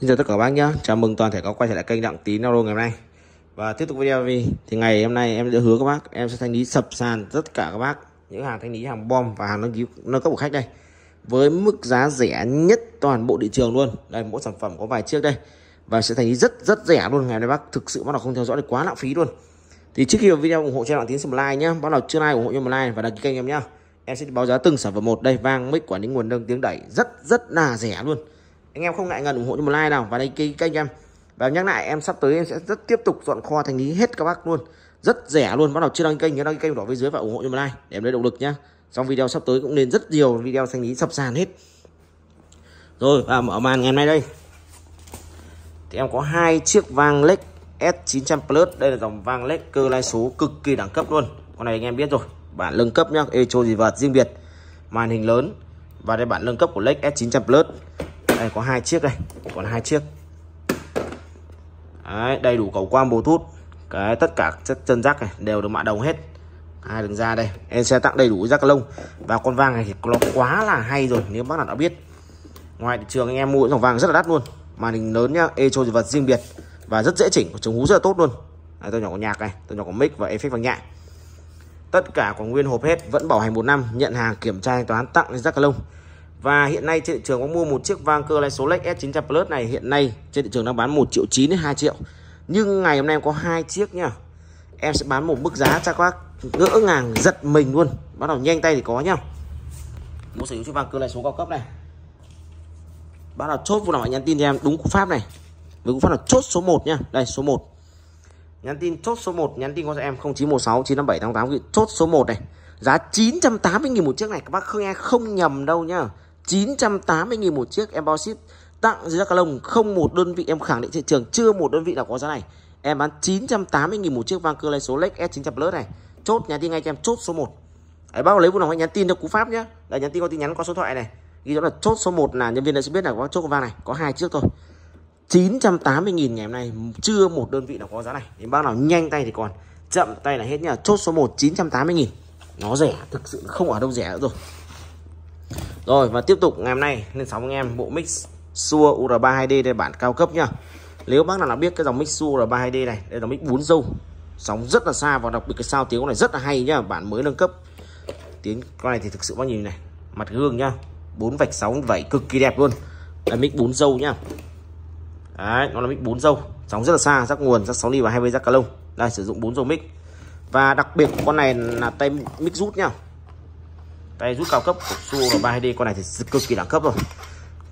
Xin chào tất cả các bác nhé, chào mừng toàn thể các quay trở lại kênh Đặng Tín Euro ngày hôm nay Và tiếp tục video vì thì ngày hôm nay em đã hứa các bác em sẽ thanh lý sập sàn tất cả các bác những hàng thanh lý hàng bom và hàng nâng cứu nâng cấp của khách đây với mức giá rẻ nhất toàn bộ thị trường luôn đây mỗi sản phẩm có vài chiếc đây và sẽ thanh lý rất rất rẻ luôn ngày hôm nay bác thực sự bác nào không theo dõi được quá lãng phí luôn thì trước khi vào video ủng hộ cho Đặng Tín xem một like nhé bác nào chưa like ủng hộ cho một like và đăng ký kênh em nhé em sẽ báo giá từng sản phẩm một đây vang mic quản lý nguồn nâng tiếng đẩy rất rất là rẻ luôn anh em không ngại ngần ủng hộ cho một like nào và đăng ký kênh em và nhắc lại em sắp tới em sẽ rất tiếp tục dọn kho thành lý hết các bác luôn rất rẻ luôn bắt đầu chưa đăng kênh nhớ đăng kênh đỏ phía dưới và ủng hộ cho một like để em lấy động lực nhá trong video sắp tới cũng nên rất nhiều video thanh lý sập sàn hết rồi và mở màn ngày hôm nay đây thì em có hai chiếc vang lex S900 Plus đây là dòng vang lex cơ lai số cực kỳ đẳng cấp luôn con này anh em biết rồi bản nâng cấp nhá echo gì vật riêng biệt màn hình lớn và đây bản nâng cấp của lex S900 Plus đây có hai chiếc đây còn hai chiếc đấy, đầy đủ cầu quang bluetooth cái tất cả chất chân rác này đều được mạ đồng hết hai đường ra đây em sẽ tặng đầy đủ rác lông và con vàng này thì nó quá là hay rồi nếu bác nào đã biết ngoài thị trường anh em mua dòng vàng rất là đắt luôn màn hình lớn nhá e cho vật riêng biệt và rất dễ chỉnh chống hú rất là tốt luôn đấy, tôi nhỏ có nhạc này tôi nhỏ có mic và effect vàng nhẹ tất cả còn nguyên hộp hết vẫn bảo hành một năm nhận hàng kiểm tra thanh toán tặng rác lông và hiện nay trên thị trường có mua một chiếc vang cơ lai số Lex S900 Plus này hiện nay trên thị trường đang bán 1 triệu 9 đến 2 triệu nhưng ngày hôm nay em có hai chiếc nha em sẽ bán một mức giá cho các bác ngỡ ngàng giật mình luôn bắt đầu nhanh tay thì có nhá mua sở hữu chiếc vang cơ lai số cao cấp này bắt đầu chốt vụ nào nhắn tin cho em đúng cú pháp này với cú pháp là chốt số 1 nha đây số 1 nhắn tin chốt số 1 nhắn tin qua cho em 0916 957 88 chốt số 1 này giá 980 000 một chiếc này các bác không nghe không nhầm đâu nhá 980.000 một chiếc em bao ship tặng dưới giá lông không một đơn vị em khẳng định thị trường chưa một đơn vị nào có giá này em bán 980.000 một chiếc vang cơ lấy số Lex S900 Plus này chốt nhắn tin ngay cho em chốt số 1 Đấy, bác lấy vụ lòng hãy nhắn tin cho cú pháp nhé Đấy, nhắn tin có tin nhắn qua số thoại này ghi rõ là chốt số 1 là nhân viên đã sẽ biết là có chốt vang này có hai chiếc thôi 980.000 ngày hôm nay chưa một đơn vị nào có giá này thì bác nào nhanh tay thì còn chậm tay là hết nhá chốt số 1 980.000 nó rẻ thực sự không ở đâu rẻ nữa rồi rồi và tiếp tục ngày hôm nay lên sóng anh em bộ mix Sure UR32D đây bản cao cấp nhá. Nếu bác nào đã biết cái dòng mix Sure UR32D này, đây là mix 4 dâu. Sóng rất là xa và đặc biệt cái sao tiếng này rất là hay nhá, bản mới nâng cấp. Tiếng con này thì thực sự bao nhìn này, mặt gương nhá, bốn vạch sóng vậy cực kỳ đẹp luôn. Đây mix 4 dâu nhá. Đấy, nó là Mix 4 dâu, sóng rất là xa, rắc nguồn, rắc 6 ly và 20 rắc cá lông. Đây sử dụng 4 dâu Mix Và đặc biệt con này là tay Mix rút nhá tay rút cao cấp của Suzuki và 3D con này thì cực kỳ đẳng cấp rồi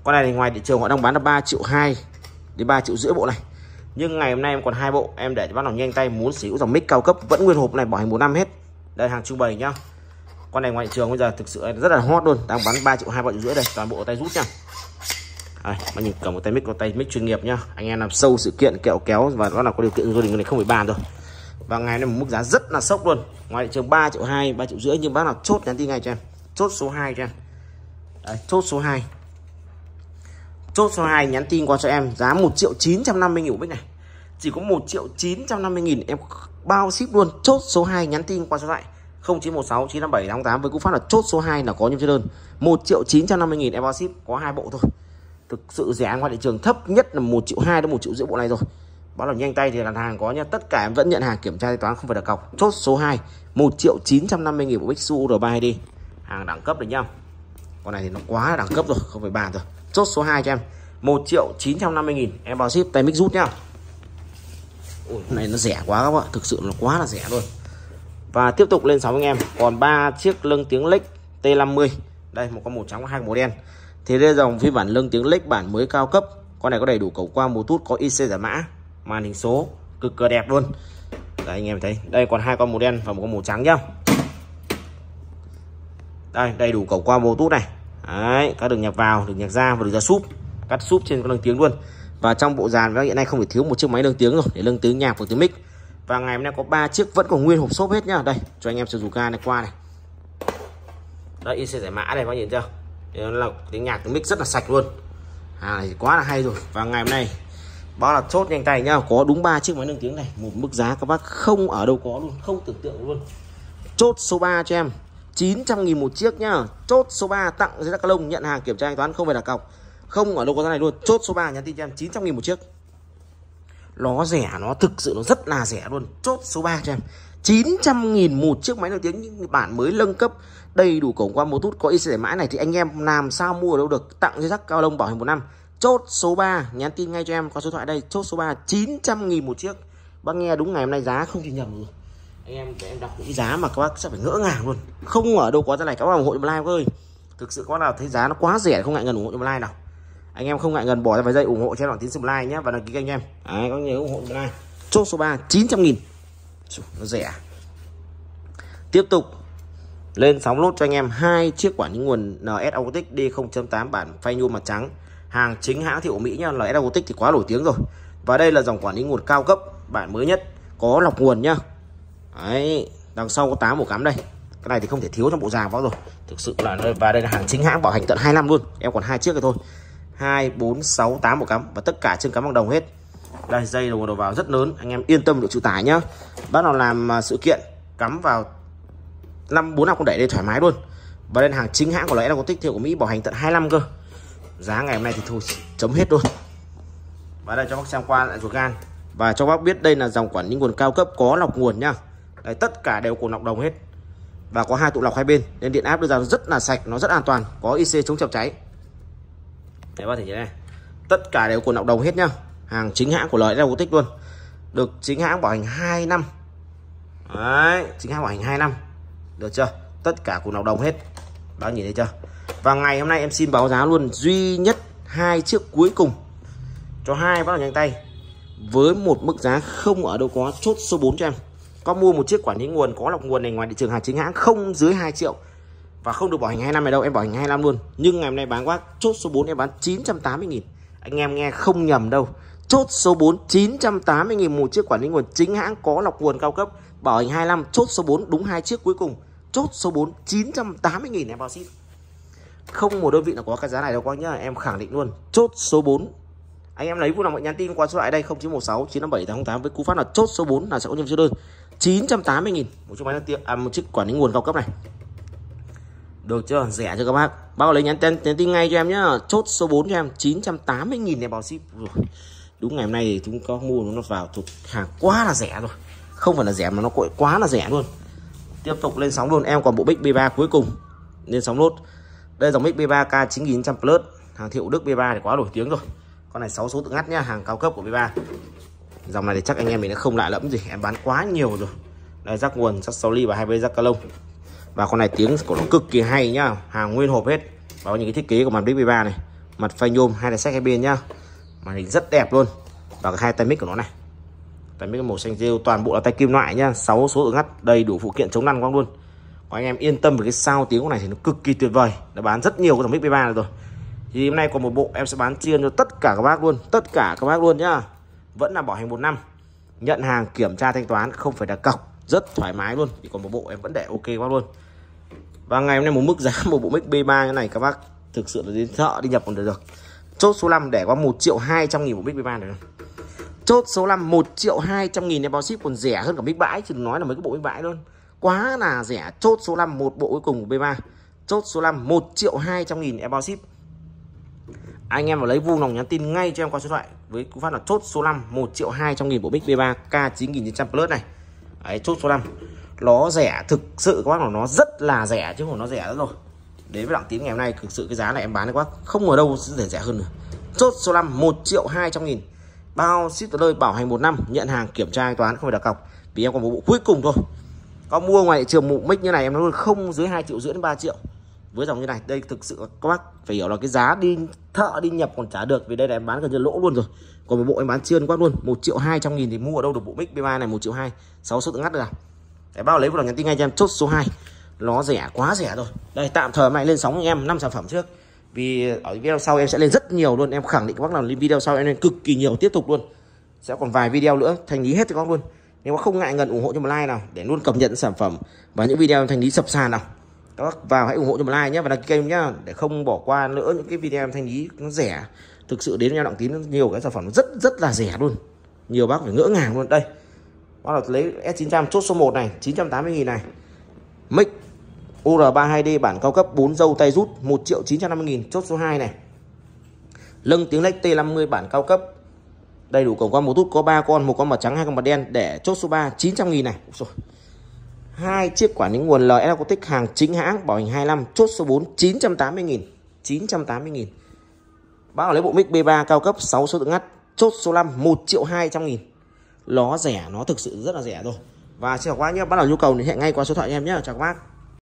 con này thì ngoài thị trường họ đang bán là 3 triệu 2 đến 3 triệu rưỡi bộ này nhưng ngày hôm nay em còn hai bộ em để cho bác nhanh tay muốn sở dòng mic cao cấp vẫn nguyên hộp này bảo hành 4 năm hết đây hàng trưng bày nhá con này ngoài thị trường bây giờ thực sự rất là hot luôn đang bán 3 triệu hai triệu rưỡi đây toàn bộ tay rút nhá đây, bạn nhìn cầm một tay mic một tay mic chuyên nghiệp nhá anh em làm sâu sự kiện kẹo kéo và đó là có điều kiện gia đình này không phải bàn rồi và ngày này một mức giá rất là sốc luôn ngoài thị trường 3 triệu 2 3 triệu rưỡi nhưng bác nào chốt nhắn tin ngay cho em chốt số 2 ra Đấy, chốt số 2 chốt số 2 nhắn tin qua cho em giá 1 triệu 950 nghìn của này chỉ có 1 triệu 950 nghìn em bao ship luôn chốt số 2 nhắn tin qua cho lại 0916 957 88 với cú pháp là chốt số 2 là có những chiếc đơn 1 triệu 950 nghìn em bao ship có hai bộ thôi thực sự rẻ ngoài thị trường thấp nhất là 1 triệu 2 đến 1 triệu rưỡi bộ này rồi báo là nhanh tay thì đặt hàng có nha tất cả em vẫn nhận hàng kiểm tra thanh toán không phải đặt cọc chốt số 2 1 triệu 950 nghìn bộ Bixu r 32 đi hàng đẳng cấp đấy nhá con này thì nó quá đẳng cấp rồi không phải bàn rồi chốt số 2 cho em 1 triệu 950 nghìn em bao ship tay mic rút nhá Ủa, này nó rẻ quá các bạn thực sự nó quá là rẻ luôn và tiếp tục lên sóng anh em còn ba chiếc lưng tiếng lếch T50 đây một con màu trắng và hai con màu đen thì đây dòng phiên bản lưng tiếng lếch bản mới cao cấp con này có đầy đủ cầu qua bluetooth có IC giả mã màn hình số cực kỳ đẹp luôn đấy anh em thấy đây còn hai con màu đen và một con màu trắng nhá đây đầy đủ cổng qua bluetooth này đấy các đường nhập vào đường nhạc ra và đường ra súp cắt súp trên con đường tiếng luôn và trong bộ dàn hiện nay không thể thiếu một chiếc máy nâng tiếng rồi để nâng tiếng nhạc và tiếng mic và ngày hôm nay có ba chiếc vẫn còn nguyên hộp xốp hết nhá đây cho anh em sử dụng ca này qua này đây in xe giải mã này các nhìn chưa Đó là tiếng nhạc tiếng mic rất là sạch luôn à, hàng này quá là hay rồi và ngày hôm nay bao là chốt nhanh tay nhá có đúng ba chiếc máy nâng tiếng này một mức giá các bác không ở đâu có luôn không tưởng tượng luôn chốt số 3 cho em 900 nghìn một chiếc nhá Chốt số 3 tặng dưới đắc lông Nhận hàng kiểm tra thanh toán không phải đặt cọc Không ở lô có giá này luôn Chốt số 3 nhắn tin cho em 900 nghìn một chiếc Nó rẻ nó thực sự nó rất là rẻ luôn Chốt số 3 cho em 900 nghìn một chiếc máy nổi tiếng những bản mới nâng cấp đầy đủ cổng qua Bluetooth có IC mãi này thì anh em làm sao mua ở đâu được tặng dây rắc cao lông bảo hành một năm chốt số 3 nhắn tin ngay cho em qua số thoại đây chốt số 3 900 nghìn một chiếc bác nghe đúng ngày hôm nay giá không thì nhầm rồi anh em để em đọc những giá mà các bác sẽ phải ngỡ ngàng luôn không ở đâu có ra này các bác ủng hộ cho like ơi thực sự có nào thấy giá nó quá rẻ không ngại ngần ủng hộ cho like nào anh em không ngại ngần bỏ ra vài giây ủng hộ cho đoạn tín sub like nhé và đăng ký kênh em đấy có nhớ ủng hộ cho like chốt số 3 900 nghìn nó rẻ tiếp tục lên sóng lốt cho anh em hai chiếc quả những nguồn NS Autotic D0.8 bản phay nhôm mặt trắng hàng chính hãng thiệu Mỹ nhá NS Autotic thì quá nổi tiếng rồi và đây là dòng quản lý nguồn cao cấp bản mới nhất có lọc nguồn nhá đấy đằng sau có tám ổ cắm đây cái này thì không thể thiếu trong bộ già võ rồi thực sự là và đây là hàng chính hãng bảo hành tận 2 năm luôn em còn hai chiếc rồi thôi hai bốn sáu tám ổ cắm và tất cả chân cắm bằng đồng hết đây dây đồng đầu vào rất lớn anh em yên tâm độ chịu tải nhá bác nào làm à, sự kiện cắm vào năm bốn năm cũng đẩy đây thoải mái luôn và đây là hàng chính hãng của lẽ là có tích thiệu của Mỹ bảo hành tận 2 năm cơ giá ngày hôm nay thì thôi chấm hết luôn và đây cho bác xem qua lại ruột gan và cho bác biết đây là dòng quản lý nguồn cao cấp có lọc nguồn nhá Đấy, tất cả đều cồn lọc đồng hết và có hai tụ lọc hai bên nên điện áp đưa ra rất là sạch nó rất an toàn có IC chống chập cháy đấy bác thể thế này tất cả đều cồn lọc đồng hết nhá hàng chính hãng của lợi tích luôn được chính hãng bảo hành 2 năm đấy chính hãng bảo hành 2 năm được chưa tất cả cồn lọc đồng hết đó nhìn thấy chưa và ngày hôm nay em xin báo giá luôn duy nhất hai chiếc cuối cùng cho hai bác nhanh tay với một mức giá không ở đâu có chốt số 4 cho em có mua một chiếc quản lý nguồn có lọc nguồn này ngoài thị trường hàng chính hãng không dưới 2 triệu và không được bảo hành 2 năm này đâu em bảo hành 2 năm luôn nhưng ngày hôm nay bán quá chốt số 4 em bán 980 nghìn anh em nghe không nhầm đâu chốt số 4 980 nghìn một chiếc quản lý nguồn chính hãng có lọc nguồn cao cấp bảo hành 2 năm chốt số 4 đúng hai chiếc cuối cùng chốt số 4 980 nghìn em bao ship không một đơn vị nào có cái giá này đâu các nhá em khẳng định luôn chốt số 4 anh em lấy vui lòng hãy nhắn tin qua số lại đây 0916 957 tám với cú pháp là chốt số 4 là sẽ có nhiều chơi đơn 980 000 một chiếc máy năng tiện à một chiếc quản lý nguồn cao cấp này. Được chưa? Rẻ cho các bác. Bác lấy nhắn tin nhắn tin ngay cho em nhá. Chốt số 4 cho em 980 000 này bảo ship. Đúng ngày hôm nay thì chúng có mua nó vào thuộc hàng quá là rẻ rồi. Không phải là rẻ mà nó cội quá là rẻ luôn. Tiếp tục lên sóng luôn, em còn bộ bích B3 cuối cùng. Lên sóng nốt. Đây dòng mic B3K 9900 Plus, hàng hiệu Đức B3 thì quá nổi tiếng rồi con này 6 số tự ngắt nhá hàng cao cấp của V3 dòng này thì chắc anh em mình nó không lạ lẫm gì em bán quá nhiều rồi đây rác nguồn rác 6 ly và hai bên rác ca lông và con này tiếng của nó cực kỳ hay nhá hàng nguyên hộp hết báo những cái thiết kế của màn đích V3 này mặt phay nhôm hai đài sách hai bên nhá màn hình rất đẹp luôn và cái hai tay mic của nó này tay mic màu xanh rêu toàn bộ là tay kim loại nhá 6 số tự ngắt đầy đủ phụ kiện chống lăn quang luôn còn anh em yên tâm về cái sao tiếng của này thì nó cực kỳ tuyệt vời đã bán rất nhiều cái dòng mic V3 này rồi thì hôm nay còn một bộ em sẽ bán riêng cho tất cả các bác luôn tất cả các bác luôn nhá vẫn là bảo hành một năm nhận hàng kiểm tra thanh toán không phải đặt cọc rất thoải mái luôn thì còn một bộ em vẫn để ok các bác luôn và ngày hôm nay một mức giá một bộ mic B3 như này các bác thực sự là đến thợ đi nhập còn được được chốt số 5 để qua 1 triệu 200 nghìn một mic B3 này chốt số 5 1 triệu 200 nghìn em bao ship còn rẻ hơn cả mic bãi chứ nói là mấy cái bộ mic bãi luôn quá là rẻ chốt số 5 một bộ cuối cùng của B3 chốt số 5 1 triệu 200 nghìn em bao ship anh em vào lấy vuông lòng nhắn tin ngay cho em qua số thoại với cú phát là chốt số 5 1 triệu 200 nghìn bộ bích B3 K9900 Plus này Đấy, chốt số 5 nó rẻ thực sự các bác là nó rất là rẻ chứ không nó rẻ lắm rồi đến với đặng tím ngày hôm nay thực sự cái giá này em bán các bác không ở đâu sẽ rẻ hơn nữa chốt số 5 1 triệu 200 nghìn bao ship tới nơi bảo hành một năm nhận hàng kiểm tra thanh toán không phải đặt cọc vì em còn một bộ cuối cùng thôi có mua ngoài trường mụ mic như này em nói không dưới 2 triệu rưỡi đến 3 triệu với dòng như này đây thực sự các bác phải hiểu là cái giá đi thợ đi nhập còn trả được vì đây là em bán gần như lỗ luôn rồi còn một bộ em bán chiên quá luôn một triệu hai trăm nghìn thì mua ở đâu được bộ mic b này một triệu hai sáu số tự ngắt được à để bao lấy một lần nhắn tin ngay cho em chốt số 2 nó rẻ quá rẻ rồi đây tạm thời mày lên sóng em năm sản phẩm trước vì ở video sau em sẽ lên rất nhiều luôn em khẳng định các bác nào lên video sau em lên cực kỳ nhiều tiếp tục luôn sẽ còn vài video nữa thành lý hết cho các bác luôn nếu mà không ngại ngần ủng hộ cho một like nào để luôn cập nhật sản phẩm và những video thành lý sập sàn nào các bác vào hãy ủng hộ cho một like nhé và đăng ký kênh nhé để không bỏ qua nữa những cái video em thanh lý nó rẻ thực sự đến nhau đặng tín nhiều cái sản phẩm rất rất là rẻ luôn nhiều bác phải ngỡ ngàng luôn đây bắt đầu lấy S900 chốt số 1 này 980.000 này mic UR32D bản cao cấp 4 dâu tay rút 1 triệu 950 nghìn chốt số 2 này lưng tiếng lách T50 bản cao cấp đầy đủ cổng quan một tút có 3 con một con màu trắng hai con màu đen để chốt số 3 900 nghìn này Ôi hai chiếc quản lý nguồn lời Enacotic hàng chính hãng bảo hành 25 chốt số 4 980.000 980.000 bác ở lấy bộ mic B3 cao cấp 6 số tự ngắt chốt số 5 1 triệu 200 nghìn nó rẻ nó thực sự rất là rẻ rồi và xin chào các bác nhé bác nào nhu cầu thì hẹn ngay qua số thoại em nhé chào các bác